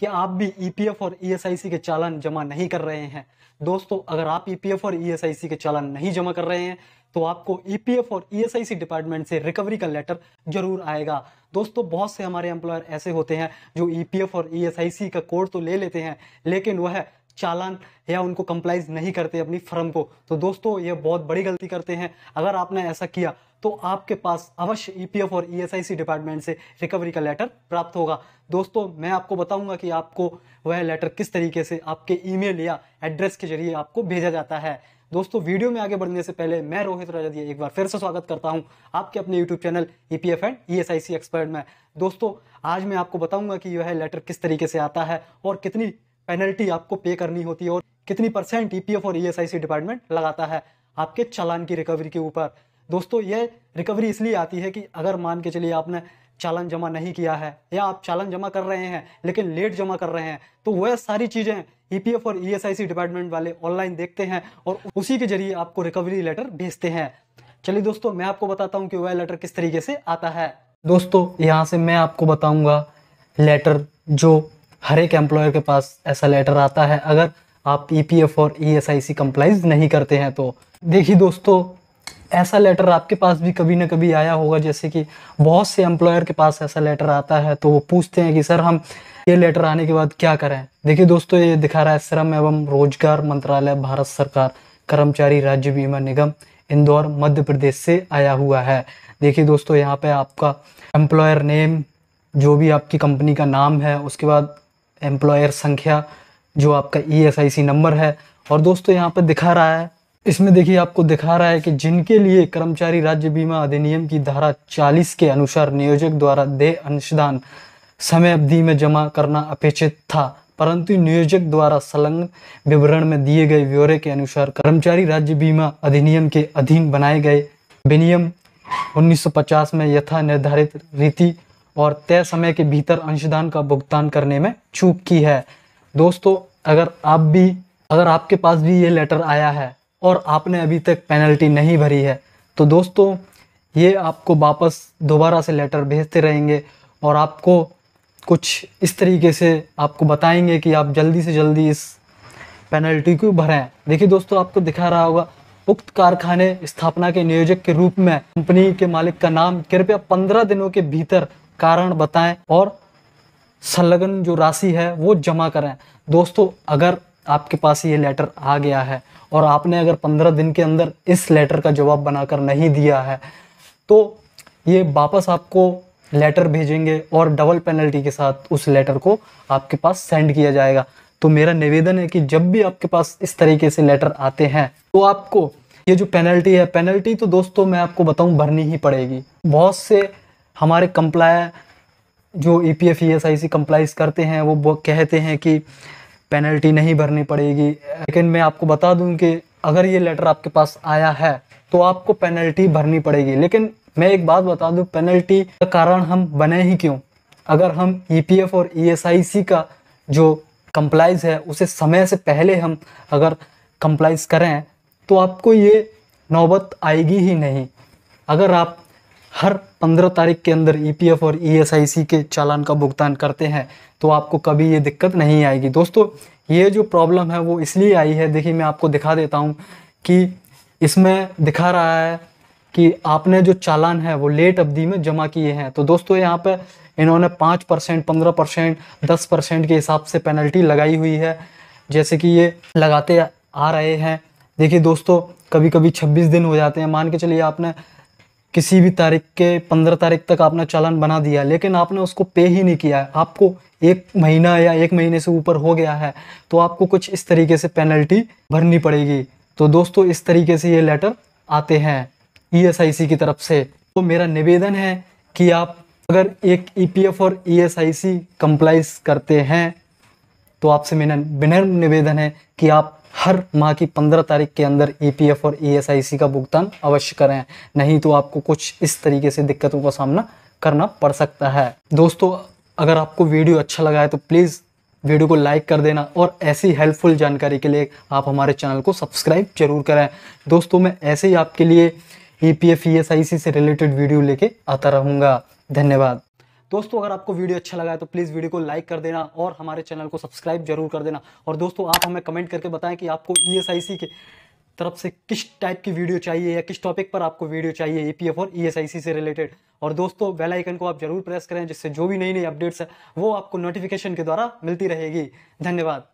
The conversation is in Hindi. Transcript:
कि आप भी ईपीएफ e और ईएसआईसी e के चालान जमा नहीं कर रहे हैं दोस्तों अगर आप ईपीएफ e और ईएसआईसी के चालान नहीं जमा कर रहे हैं तो आपको ईपीएफ और ईएसआईसी डिपार्टमेंट से रिकवरी का लेटर जरूर आएगा दोस्तों बहुत से हमारे एम्प्लॉयर ऐसे होते हैं जो ईपीएफ और ईएसआईसी का कोड तो ले लेते हैं लेकिन वह चालान या उनको कंप्लाइज नहीं करते अपनी फर्म को तो दोस्तों यह बहुत बड़ी गलती करते हैं अगर आपने ऐसा किया तो आपके पास अवश्य ईपीएफ e और ईएसआईसी e डिपार्टमेंट से रिकवरी का लेटर प्राप्त होगा दोस्तों मैं आपको बताऊंगा कि आपको वह लेटर किस तरीके से आपके ईमेल या एड्रेस के जरिए आपको भेजा जाता है दोस्तों वीडियो में आगे बढ़ने से पहले मैं रोहित राजद एक बार फिर से स्वागत करता हूं आपके अपने YouTube channel E P F and E S I C expert में दोस्तों आज मैं आपको बताऊंगा कि यह लेटर किस तरीके से आता है और कितनी पेनल्टी आपको पे करनी होती है और कितनी परसेंट ई पी एफ और ई एस आई सी डिपार्टमेंट लगाता है आपके चालान की रिकवरी के ऊपर दोस्तों ये रिकवरी इसलिए आती है कि अगर मान के चलिए आपने चालन जमा नहीं किया है या आप चालन जमा कर रहे हैं लेकिन लेट जमा कर रहे हैं तो वह सारी चीज़ें एफ e और सी e डिपार्टमेंट वाले ऑनलाइन देखते हैं और उसी के जरिए आपको रिकवरी लेटर भेजते हैं चलिए दोस्तों मैं आपको बताता हूँ कि वह लेटर किस तरीके से आता है दोस्तों यहाँ से मैं आपको बताऊँगा लेटर जो हर एक एम्प्लॉयर के पास ऐसा लेटर आता है अगर आप ई e और ई एस नहीं करते हैं तो देखिए दोस्तों ऐसा लेटर आपके पास भी कभी ना कभी आया होगा जैसे कि बहुत से एम्प्लॉयर के पास ऐसा लेटर आता है तो वो पूछते हैं कि सर हम ये लेटर आने के बाद क्या करें देखिए दोस्तों ये दिखा रहा है श्रम एवं रोजगार मंत्रालय भारत सरकार कर्मचारी राज्य बीमा निगम इंदौर मध्य प्रदेश से आया हुआ है देखिए दोस्तों यहाँ पे आपका एम्प्लॉयर नेम जो भी आपकी कंपनी का नाम है उसके बाद एम्प्लॉयर संख्या जो आपका ई e नंबर है और दोस्तों यहाँ पर दिखा रहा है इसमें देखिए आपको दिखा रहा है कि जिनके लिए कर्मचारी राज्य बीमा अधिनियम की धारा 40 के अनुसार नियोजक द्वारा देय अंशदान समय अवधि में जमा करना अपेक्षित था परंतु नियोजक द्वारा संलग्न विवरण में दिए गए ब्यौरे के अनुसार कर्मचारी राज्य बीमा अधिनियम के अधीन बनाए गए विनियम 1950 में यथा निर्धारित रीति और तय समय के भीतर अंशदान का भुगतान करने में चूक की है दोस्तों अगर आप भी अगर आपके पास भी ये लेटर आया है और आपने अभी तक पेनल्टी नहीं भरी है तो दोस्तों ये आपको वापस दोबारा से लेटर भेजते रहेंगे और आपको कुछ इस तरीके से आपको बताएंगे कि आप जल्दी से जल्दी इस पेनल्टी को भरें देखिए दोस्तों आपको दिखा रहा होगा उक्त कारखाने स्थापना के नियोजक के रूप में कंपनी के मालिक का नाम कृपया पंद्रह दिनों के भीतर कारण बताएं और संलग्न जो राशि है वो जमा करें दोस्तों अगर आपके पास ये लेटर आ गया है और आपने अगर पंद्रह दिन के अंदर इस लेटर का जवाब बनाकर नहीं दिया है तो ये वापस आपको लेटर भेजेंगे और डबल पेनल्टी के साथ उस लेटर को आपके पास सेंड किया जाएगा तो मेरा निवेदन है कि जब भी आपके पास इस तरीके से लेटर आते हैं तो आपको ये जो पेनल्टी है पेनल्टी तो दोस्तों मैं आपको बताऊं भरनी ही पड़ेगी बहुत से हमारे कंप्लाय जो E P F E S I C complies करते हैं वो कहते हैं कि पेनल्टी नहीं भरनी पड़ेगी लेकिन मैं आपको बता दूं कि अगर ये लेटर आपके पास आया है तो आपको पेनल्टी भरनी पड़ेगी लेकिन मैं एक बात बता दूं पेनल्टी का कारण हम बने ही क्यों अगर हम ई e और ई e का जो कंप्लाइज है उसे समय से पहले हम अगर कंप्लाइज करें तो आपको ये नौबत आएगी ही नहीं अगर आप हर 15 तारीख के अंदर ईपीएफ e और ईएसआईसी e के चालान का भुगतान करते हैं तो आपको कभी ये दिक्कत नहीं आएगी दोस्तों ये जो प्रॉब्लम है वो इसलिए आई है देखिए मैं आपको दिखा देता हूँ कि इसमें दिखा रहा है कि आपने जो चालान है वो लेट अवधि में जमा किए हैं तो दोस्तों यहाँ पे इन्होंने पाँच परसेंट पंद्रह परसेंट दस परसेंट के हिसाब से पेनल्टी लगाई हुई है जैसे कि ये लगाते आ रहे हैं देखिए दोस्तों कभी कभी छब्बीस दिन हो जाते हैं मान के चलिए आपने किसी भी तारीख के पंद्रह तारीख तक आपने चालान बना दिया लेकिन आपने उसको पे ही नहीं किया है आपको एक महीना या एक महीने से ऊपर हो गया है तो आपको कुछ इस तरीके से पेनल्टी भरनी पड़ेगी तो दोस्तों इस तरीके से ये लेटर आते हैं ई e की तरफ से तो मेरा निवेदन है कि आप अगर एक ई e और ई एस आई सी करते हैं तो आपसे मेरा विनम्र निवेदन है कि आप हर माह की पंद्रह तारीख के अंदर ईपीएफ e और ईएसआईसी e का भुगतान अवश्य करें नहीं तो आपको कुछ इस तरीके से दिक्कतों का सामना करना पड़ सकता है दोस्तों अगर आपको वीडियो अच्छा लगा है तो प्लीज़ वीडियो को लाइक कर देना और ऐसी हेल्पफुल जानकारी के लिए आप हमारे चैनल को सब्सक्राइब जरूर करें दोस्तों मैं ऐसे ही आपके लिए E P F E S I C से रिलेटेड वीडियो लेके आता रहूँगा धन्यवाद दोस्तों अगर आपको वीडियो अच्छा लगा है तो प्लीज़ वीडियो को लाइक कर देना और हमारे चैनल को सब्सक्राइब जरूर कर देना और दोस्तों आप हमें कमेंट करके बताएं कि आपको ई e के तरफ से किस टाइप की वीडियो चाहिए या किस टॉपिक पर आपको वीडियो चाहिए ईपीएफ e और ईएसआईसी e से रिलेटेड और दोस्तों बेल आइकन को आप जरूर प्रेस करें जिससे जो भी नई नई अपडेट्स है वो आपको नोटिफिकेशन के द्वारा मिलती रहेगी धन्यवाद